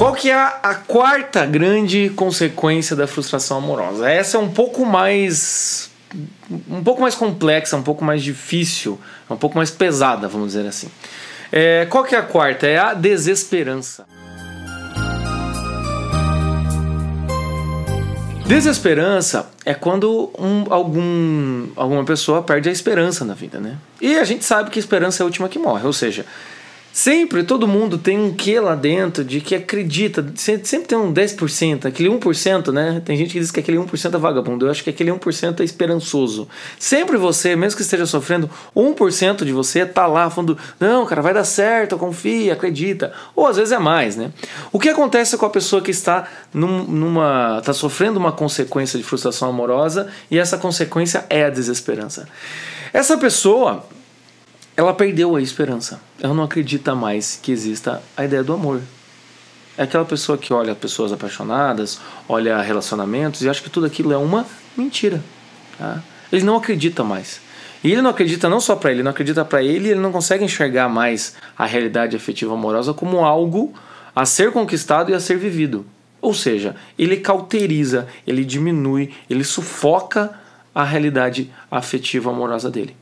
Qual que é a quarta grande consequência da frustração amorosa? Essa é um pouco mais um pouco mais complexa, um pouco mais difícil, um pouco mais pesada, vamos dizer assim. É, qual que é a quarta? É a desesperança. Desesperança é quando um, algum, alguma pessoa perde a esperança na vida, né? E a gente sabe que a esperança é a última que morre, ou seja, Sempre, todo mundo tem um que lá dentro de que acredita. Sempre tem um 10%, aquele 1%, né? Tem gente que diz que aquele 1% é vagabundo. Eu acho que aquele 1% é esperançoso. Sempre você, mesmo que esteja sofrendo, 1% de você tá lá falando: não, cara, vai dar certo, confia, acredita. Ou às vezes é mais, né? O que acontece com a pessoa que está num, numa. tá sofrendo uma consequência de frustração amorosa e essa consequência é a desesperança. Essa pessoa ela perdeu a esperança. Ela não acredita mais que exista a ideia do amor. É aquela pessoa que olha pessoas apaixonadas, olha relacionamentos e acha que tudo aquilo é uma mentira. Tá? Ele não acredita mais. E ele não acredita não só para ele, não acredita para ele, ele não consegue enxergar mais a realidade afetiva amorosa como algo a ser conquistado e a ser vivido. Ou seja, ele cauteriza, ele diminui, ele sufoca a realidade afetiva amorosa dele.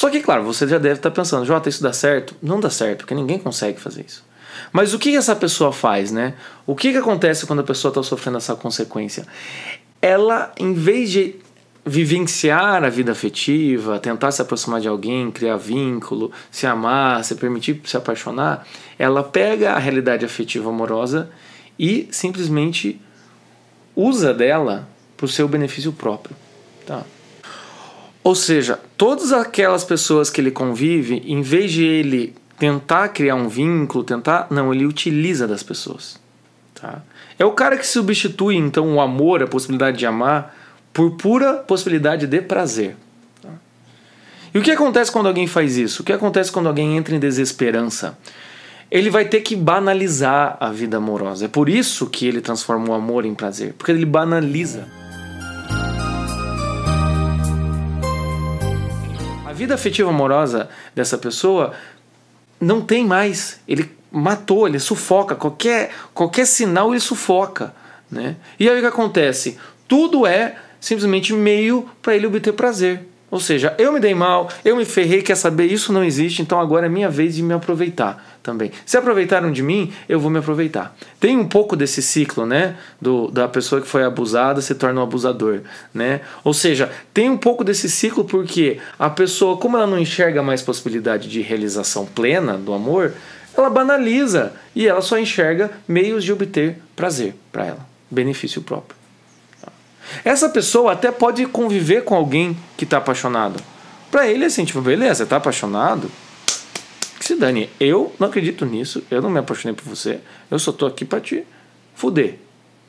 Só que, claro, você já deve estar tá pensando, Jota, isso dá certo? Não dá certo, porque ninguém consegue fazer isso. Mas o que essa pessoa faz, né? O que, que acontece quando a pessoa está sofrendo essa consequência? Ela, em vez de vivenciar a vida afetiva, tentar se aproximar de alguém, criar vínculo, se amar, se permitir se apaixonar, ela pega a realidade afetiva amorosa e simplesmente usa dela para o seu benefício próprio. Tá? Ou seja, todas aquelas pessoas que ele convive, em vez de ele tentar criar um vínculo, tentar. Não, ele utiliza das pessoas. Tá? É o cara que substitui, então, o amor, a possibilidade de amar, por pura possibilidade de prazer. Tá? E o que acontece quando alguém faz isso? O que acontece quando alguém entra em desesperança? Ele vai ter que banalizar a vida amorosa. É por isso que ele transforma o amor em prazer, porque ele banaliza. vida afetiva amorosa dessa pessoa não tem mais. Ele matou, ele sufoca. Qualquer, qualquer sinal ele sufoca. Né? E aí o que acontece? Tudo é simplesmente meio para ele obter prazer. Ou seja, eu me dei mal, eu me ferrei, quer saber? Isso não existe, então agora é minha vez de me aproveitar também. Se aproveitaram de mim, eu vou me aproveitar. Tem um pouco desse ciclo, né? Do, da pessoa que foi abusada se torna um abusador, né? Ou seja, tem um pouco desse ciclo porque a pessoa, como ela não enxerga mais possibilidade de realização plena do amor, ela banaliza e ela só enxerga meios de obter prazer para ela, benefício próprio. Essa pessoa até pode conviver com alguém que está apaixonado. Para ele, é assim, tipo, beleza, tá apaixonado? Que se dane. Eu não acredito nisso, eu não me apaixonei por você, eu só tô aqui para te fuder.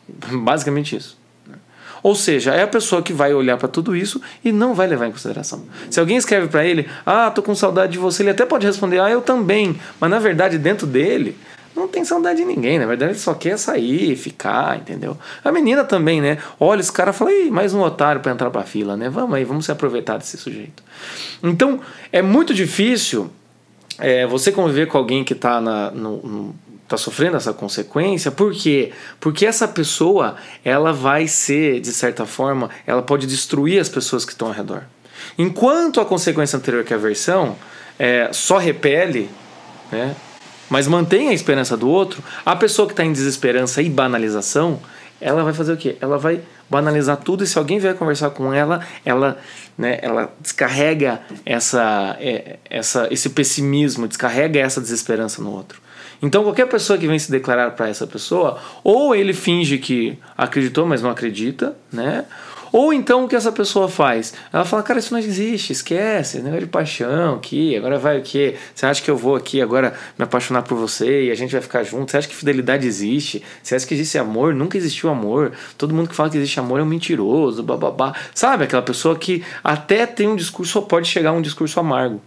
Basicamente isso. Né? Ou seja, é a pessoa que vai olhar para tudo isso e não vai levar em consideração. Se alguém escreve para ele, ah, tô com saudade de você, ele até pode responder, ah, eu também. Mas na verdade, dentro dele, não tem saudade de ninguém, na verdade ele só quer sair, ficar, entendeu? A menina também, né? Olha os caras e fala, mais um otário para entrar pra fila, né? Vamos aí, vamos se aproveitar desse sujeito. Então, é muito difícil é, você conviver com alguém que tá, na, no, no, tá sofrendo essa consequência, por quê? Porque essa pessoa, ela vai ser, de certa forma, ela pode destruir as pessoas que estão ao redor. Enquanto a consequência anterior, que é a aversão, é, só repele, né? mas mantenha a esperança do outro, a pessoa que está em desesperança e banalização, ela vai fazer o quê? Ela vai banalizar tudo e se alguém vier conversar com ela, ela, né, ela descarrega essa, é, essa, esse pessimismo, descarrega essa desesperança no outro. Então qualquer pessoa que vem se declarar para essa pessoa, ou ele finge que acreditou, mas não acredita, né? Ou então o que essa pessoa faz? Ela fala, cara, isso não existe, esquece, é negócio de paixão aqui, agora vai o quê? Você acha que eu vou aqui agora me apaixonar por você e a gente vai ficar junto? Você acha que fidelidade existe? Você acha que existe amor? Nunca existiu amor. Todo mundo que fala que existe amor é um mentiroso, bababá. Sabe aquela pessoa que até tem um discurso, só pode chegar a um discurso amargo.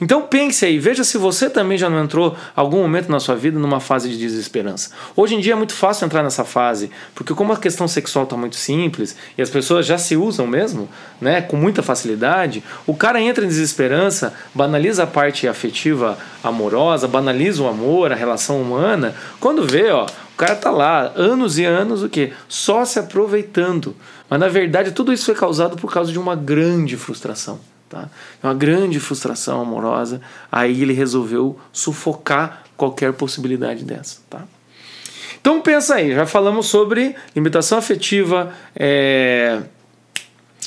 Então pense aí, veja se você também já não entrou algum momento na sua vida numa fase de desesperança. Hoje em dia é muito fácil entrar nessa fase, porque como a questão sexual está muito simples e as pessoas já se usam mesmo, né, com muita facilidade, o cara entra em desesperança, banaliza a parte afetiva amorosa, banaliza o amor, a relação humana, quando vê, ó, o cara tá lá anos e anos o que, Só se aproveitando. Mas na verdade tudo isso foi causado por causa de uma grande frustração. Tá? É uma grande frustração amorosa. Aí ele resolveu sufocar qualquer possibilidade dessa. Tá? Então pensa aí, já falamos sobre limitação afetiva. É...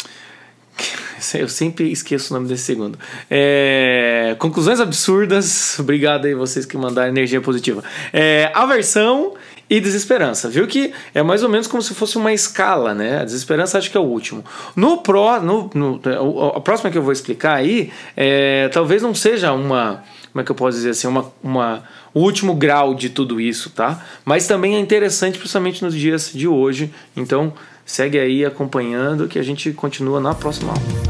Eu sempre esqueço o nome desse segundo. É... Conclusões absurdas. Obrigado aí vocês que mandaram energia positiva. É... Aversão e desesperança. Viu que é mais ou menos como se fosse uma escala, né? A desesperança acho que é o último. No pró, no, no é, a próxima que eu vou explicar aí, é, talvez não seja uma, como é que eu posso dizer assim, uma, uma o último grau de tudo isso, tá? Mas também é interessante, principalmente nos dias de hoje. Então segue aí acompanhando que a gente continua na próxima aula.